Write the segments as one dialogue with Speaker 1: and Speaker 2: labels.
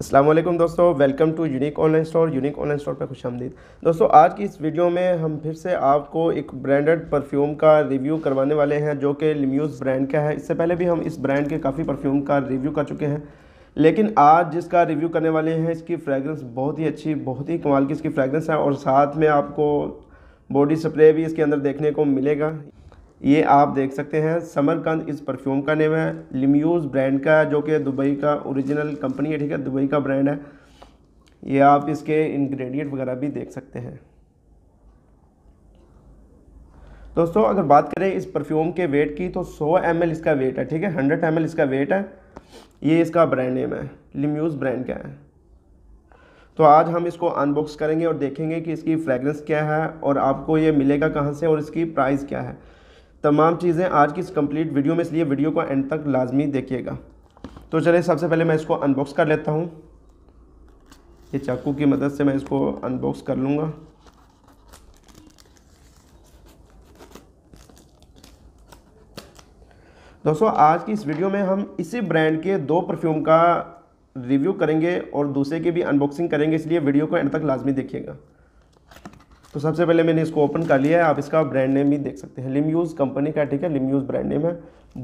Speaker 1: असलम दोस्तों welcome to unique online store unique online store पर खुश आमदीद दोस्तों आज की इस वीडियो में हम फिर से आपको एक ब्रांडेड परफ्यूम का रिव्यू करवाने वाले हैं जो कि लिम्यूज़ ब्रांड का है इससे पहले भी हम इस ब्रांड के काफ़ी परफ्यूम का रिव्यू कर चुके हैं लेकिन आज जिसका रिव्यू करने वाले हैं इसकी फ्रेगरेंस बहुत ही अच्छी बहुत ही कमाल की इसकी फ्रेगरेंस है और साथ में आपको बॉडी स्प्रे भी इसके अंदर देखने को मिलेगा ये आप देख सकते हैं समरकंद इस परफ्यूम का नेम है लिम्यूज़ ब्रांड का है जो कि दुबई का ओरिजिनल कंपनी है ठीक है दुबई का ब्रांड है ये आप इसके इंग्रेडिएंट वगैरह भी देख सकते हैं दोस्तों अगर बात करें इस परफ्यूम के वेट की तो 100 एम इसका वेट है ठीक है 100 एम इसका वेट है ये इसका ब्रांड नेम है लिम्यूज़ ब्रांड का है तो आज हम इसको अनबॉक्स करेंगे और देखेंगे कि इसकी फ्रेगरेंस क्या है और आपको ये मिलेगा कहाँ से और इसकी प्राइस क्या है तमाम चीज़ें आज की इस कम्प्लीट वीडियो में इसलिए वीडियो को एंड तक लाजमी देखिएगा तो चलिए सबसे पहले मैं इसको अनबॉक्स कर लेता हूँ ये चाकू की मदद से मैं इसको अनबॉक्स कर लूँगा दोस्तों आज की इस वीडियो में हम इसी ब्रांड के दो परफ्यूम का रिव्यू करेंगे और दूसरे की भी अनबॉक्सिंग करेंगे इसलिए वीडियो को एंड तक लाजमी देखिएगा तो सबसे पहले मैंने इसको ओपन कर लिया है आप इसका ब्रांड नेम भी देख सकते हैं लिम्यूज़ कंपनी का ठीक है लिम्यूज ब्रांड नेम है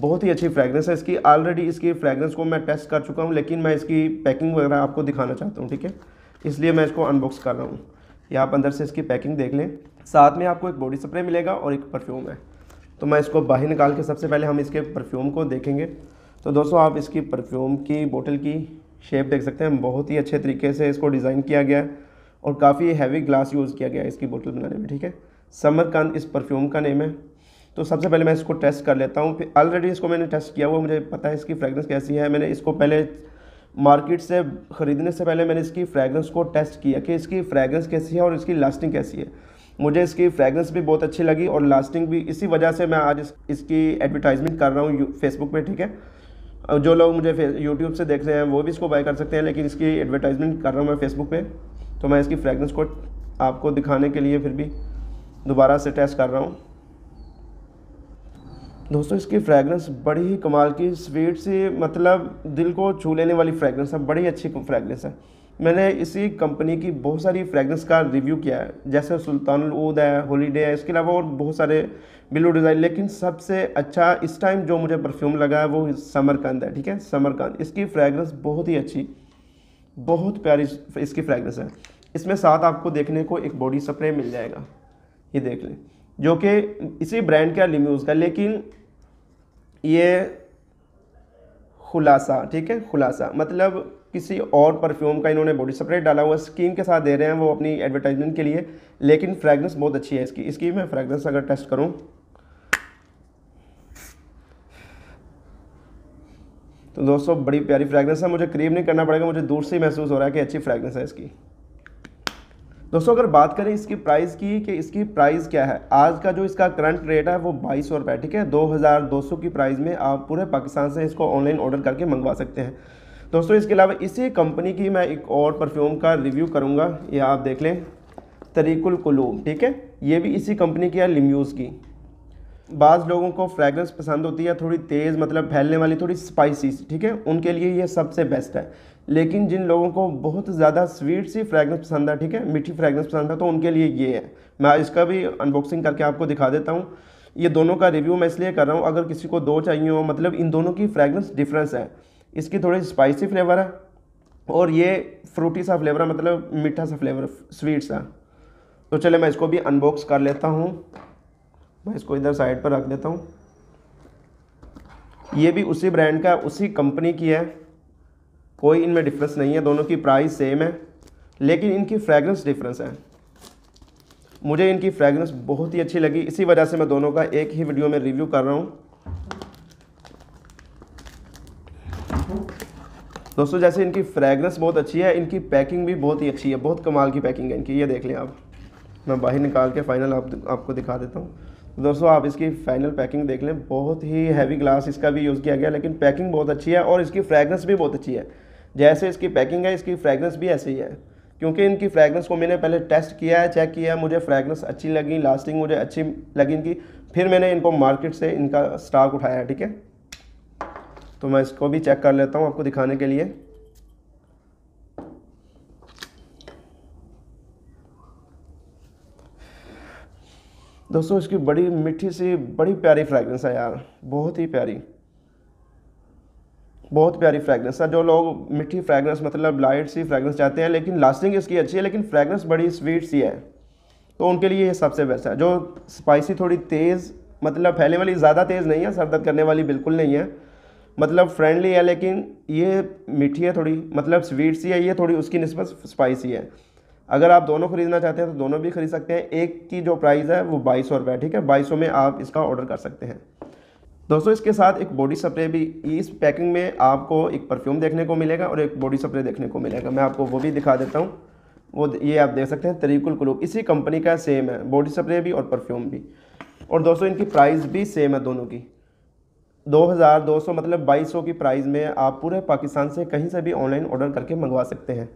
Speaker 1: बहुत ही अच्छी फ्रेगरेंस है इसकी ऑलरेडी इसकी फ्रेगरेंस को मैं टेस्ट कर चुका हूँ लेकिन मैं इसकी पैकिंग वगैरह आपको दिखाना चाहता हूँ ठीक है इसलिए मैं इसको अनबॉक्स कर रहा हूँ या आप अंदर से इसकी पैकिंग देख लें साथ में आपको एक बॉडी स्प्रे मिलेगा और एक परफ्यूम है तो मैं इसको बाहर निकाल के सबसे पहले हम इसके परफ्यूम को देखेंगे तो दोस्तों आप इसकी परफ्यूम की बोतल की शेप देख सकते हैं बहुत ही अच्छे तरीके से इसको डिज़ाइन किया गया है और काफ़ी हैवी ग्लास यूज़ किया गया है इसकी बोतल बनाने में ठीक है समरकंद इस परफ्यूम का नेम है तो सबसे पहले मैं इसको टेस्ट कर लेता हूँ फिर ऑलरेडी इसको मैंने टेस्ट किया हुआ मुझे पता है इसकी फ्रेगरेंस कैसी है मैंने इसको पहले मार्केट से ख़रीदने से पहले मैंने इसकी फ्रेगरेंस को टेस्ट किया कि इसकी फ्रेगरेंस कैसी है और इसकी लास्टिंग कैसी है मुझे इसकी फ्रेगरेंस भी बहुत अच्छी लगी और लास्टिंग भी इसी वजह से मैं आज इस, इसकी एडवर्टाइजमेंट कर रहा हूँ फेसबुक पे ठीक है जो लोग मुझे यूट्यूब से देख रहे हैं वो भी इसको बाय कर सकते हैं लेकिन इसकी एडवर्टाइजमेंट कर रहा हूँ मैं फेसबुक पर तो मैं इसकी फ्रेगनेंस को आपको दिखाने के लिए फिर भी दोबारा से टेस्ट कर रहा हूँ दोस्तों इसकी फ्रेगरेंस बड़ी ही कमाल की स्वीट सी मतलब दिल को छू लेने वाली फ्रेगरेंस है बड़ी अच्छी फ्रेगरेंस है मैंने इसी कंपनी की बहुत सारी फ्रेगरेंस का रिव्यू किया है जैसे सुल्तान उद है हॉलीडे है इसके अलावा और बहुत सारे ब्लू डिज़ाइन लेकिन सबसे अच्छा इस टाइम जो मुझे परफ्यूम लगा है वो समरकंद है ठीक है समरकंद इसकी फ्रेगरेंस बहुत ही अच्छी बहुत प्यारी इसकी फ्रेगरेंस है इसमें साथ आपको देखने को एक बॉडी स्प्रे मिल जाएगा ये देख लें जो कि इसी ब्रांड का लिम्यूज़ का लेकिन ये खुलासा ठीक है खुलासा मतलब किसी और परफ्यूम का इन्होंने बॉडी स्प्रे डाला हुआ स्कीम के साथ दे रहे हैं वो अपनी एडवर्टाइजमेंट के लिए लेकिन फ्रेगनेंस बहुत अच्छी है इसकी इसकी मैं फ्रेगनेंस अगर टेस्ट करूँ तो दोस्तों बड़ी प्यारी फ्रेगरेंस है मुझे करीब नहीं करना पड़ेगा मुझे दूर से ही महसूस हो रहा है कि अच्छी फ्रेगरेंस है इसकी दोस्तों अगर बात करें इसकी प्राइस की कि इसकी प्राइस क्या है आज का जो इसका करंट रेट है वो बाईस सौ रुपये ठीक है दो हज़ार दो सौ की प्राइस में आप पूरे पाकिस्तान से इसको ऑनलाइन ऑर्डर करके मंगवा सकते हैं दोस्तों इसके अलावा इसी कंपनी की मैं एक और परफ्यूम का रिव्यू करूँगा ये आप देख लें तरीकुल कुलूम ठीक है ये भी इसी कंपनी की है लिम्यूज़ की बाज़ लोगों को फ्रेगरेंस पसंद होती है थोड़ी तेज़ मतलब फैलने वाली थोड़ी स्पाइसी ठीक है उनके लिए ये सबसे बेस्ट है लेकिन जिन लोगों को बहुत ज़्यादा स्वीट सी फ्रेगरेंस पसंद है ठीक है मीठी फ्रेगरेंस पसंद है तो उनके लिए ये है मैं इसका भी अनबॉक्सिंग करके आपको दिखा देता हूँ ये दोनों का रिव्यू मैं इसलिए कर रहा हूँ अगर किसी को दो चाहिए हो मतलब इन दोनों की फ्रेगरेंस डिफरेंस है इसकी थोड़ी स्पाइसी फ्लेवर है और ये फ्रूटी सा फ्लेवर है मतलब मीठा सा फ्लेवर स्वीट सा तो चले मैं इसको भी अनबॉक्स कर लेता हूँ मैं इसको इधर साइड पर रख देता हूँ ये भी उसी ब्रांड का उसी कंपनी की है कोई इनमें डिफरेंस नहीं है दोनों की प्राइस सेम है लेकिन इनकी फ्रेगरेंस डिफरेंस है मुझे इनकी फ्रेगरेंस बहुत ही अच्छी लगी इसी वजह से मैं दोनों का एक ही वीडियो में रिव्यू कर रहा हूँ दोस्तों जैसे इनकी फ्रेगरेंस बहुत अच्छी है इनकी पैकिंग भी बहुत ही अच्छी है बहुत कमाल की पैकिंग है इनकी ये देख लें आप मैं बाहर निकाल के फाइनल आप, आपको दिखा देता हूँ तो दोस्तों आप इसकी फाइनल पैकिंग देख लें बहुत ही हैवी ग्लास इसका भी यूज़ किया गया लेकिन पैकिंग बहुत अच्छी है और इसकी फ्रेगरेंस भी बहुत अच्छी है जैसे इसकी पैकिंग है इसकी फ्रेगरेंस भी ऐसी ही है क्योंकि इनकी फ्रेगरेंस को मैंने पहले टेस्ट किया है चेक किया है मुझे फ्रेगरेंस अच्छी लगी लास्टिंग मुझे अच्छी लगी इनकी फिर मैंने इनको मार्केट से इनका स्टॉक उठाया ठीक है तो मैं इसको भी चेक कर लेता हूँ आपको दिखाने के लिए दोस्तों इसकी बड़ी मीठी सी बड़ी प्यारी फ्रेगरेंस है यार बहुत ही प्यारी बहुत प्यारी फ्रेगरेंस है जो लोग मीठी फ्रेगरेंस मतलब लाइट सी फ्रेगरेंस चाहते हैं लेकिन लास्टिंग इसकी अच्छी है लेकिन फ्रेगरेंस बड़ी स्वीट सी है तो उनके लिए ये सबसे बेस्ट है जो स्पाइसी थोड़ी तेज़ मतलब फैलने वाली ज़्यादा तेज़ नहीं है सर दर्द करने वाली बिल्कुल नहीं है मतलब फ्रेंडली है लेकिन ये मीठी है थोड़ी मतलब स्वीट सी है ये थोड़ी उसकी नस्बत स्पाइसी है अगर आप दोनों खरीदना चाहते हैं तो दोनों भी खरीद सकते हैं एक की जो प्राइस है वो बाईस सौ रुपये ठीक है बाईस सौ में आप इसका ऑर्डर कर सकते हैं दोस्तों इसके साथ एक बॉडी स्प्रे भी इस पैकिंग में आपको एक परफ्यूम देखने को मिलेगा और एक बॉडी स्प्रे देखने को मिलेगा मैं आपको वो भी दिखा देता हूँ वो ये आप देख सकते हैं तरीकुल कुलूब इसी कंपनी का सेम है बॉडी स्प्रे भी और परफ्यूम भी और दोस्तों इनकी प्राइस भी सेम है दोनों की 2200 मतलब 2200 की प्राइस में आप पूरे पाकिस्तान से कहीं से भी ऑनलाइन ऑर्डर करके मंगवा सकते हैं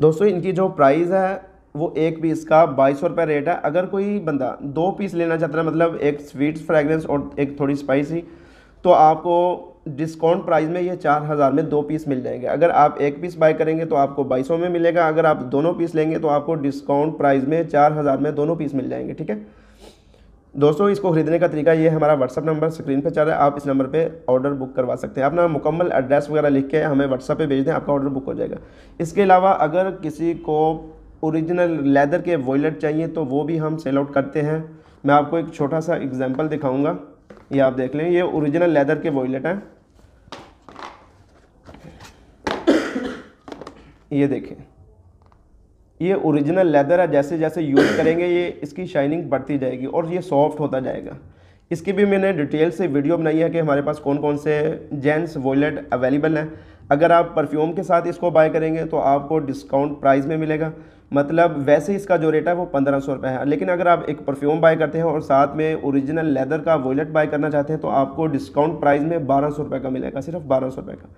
Speaker 1: दोस्तों इनकी जो प्राइस है वो एक पीस का बाईस सौ रुपये रेट है अगर कोई बंदा दो पीस लेना चाहता है मतलब एक स्वीट फ्रेगरेंस और एक थोड़ी स्पाइसी तो आपको डिस्काउंट प्राइस में ये चार हज़ार में दो पीस मिल जाएंगे अगर आप एक पीस बाय करेंगे तो आपको बाईस में मिलेगा अगर आप दोनों पीस लेंगे तो आपको डिस्काउंट प्राइस में चार हज़ार में दोनों पीस मिल जाएंगे ठीक है दोस्तों इसको खरीदने का तरीका ये हमारा व्हाट्सअप नंबर स्क्रीन पर चल रहा है आप इस नंबर पे ऑर्डर बुक करवा सकते हैं अपना मुकम्मल एड्रेस वगैरह लिख के हमें व्हाट्सअप पे भेज दें आपका ऑर्डर बुक हो जाएगा इसके अलावा अगर किसी को ओरिजिनल लेदर के वॉयलेट चाहिए तो वो भी हम सेल आउट करते हैं मैं आपको एक छोटा सा एग्जाम्पल दिखाऊँगा ये आप देख लें ये औरिजिनल लेदर के वॉयलेट हैं ये देखें ये ओरिजिनल लेदर है जैसे जैसे यूज़ करेंगे ये इसकी शाइनिंग बढ़ती जाएगी और ये सॉफ्ट होता जाएगा इसकी भी मैंने डिटेल से वीडियो बनाई है कि हमारे पास कौन कौन से जेंट्स वॉलेट अवेलेबल हैं अगर आप परफ्यूम के साथ इसको बाय करेंगे तो आपको डिस्काउंट प्राइस में मिलेगा मतलब वैसे इसका जो रेट है वो पंद्रह सौ रुपये है लेकिन अगर आप एक परफ्यूम बाय करते हैं और साथ में ओरिजिनल लेदर का वॉलेट बाय करना चाहते हैं तो आपको डिस्काउंट प्राइस में बारह सौ रुपये का मिलेगा सिर्फ बारह सौ रुपये का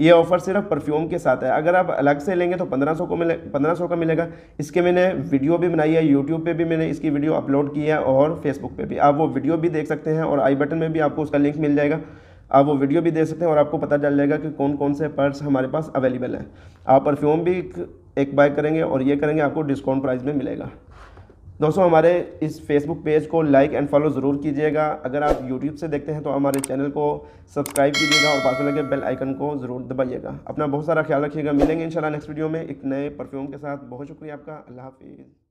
Speaker 1: ये ऑफ़र सिर्फ परफ्यूम के साथ है अगर आप अलग से लेंगे तो 1500 को मिले पंद्रह का मिलेगा इसके मैंने वीडियो भी बनाई है यूट्यूब पे भी मैंने इसकी वीडियो अपलोड की है और फेसबुक पे भी आप वो वीडियो भी देख सकते हैं और आई बटन में भी आपको उसका लिंक मिल जाएगा आप वो वीडियो भी देख सकते हैं और आपको पता चल जाएगा कि कौन कौन से पर्स हमारे पास अवेलेबल हैं आप परफ्यूम भी एक बाय करेंगे और ये करेंगे आपको डिस्काउंट प्राइस में मिलेगा दोस्तों हमारे इस फेसबुक पेज को लाइक एंड फॉलो ज़रूर कीजिएगा अगर आप यूट्यूब से देखते हैं तो हमारे चैनल को सब्सक्राइब कीजिएगा और पास में लगे बेल आइकन को ज़रूर दबाइएगा अपना बहुत सारा ख्याल रखिएगा मिलेंगे इंशाल्लाह नेक्स्ट वीडियो में एक नए परफ्यूम के साथ बहुत शुक्रिया आपका अल्लाह हाफिज़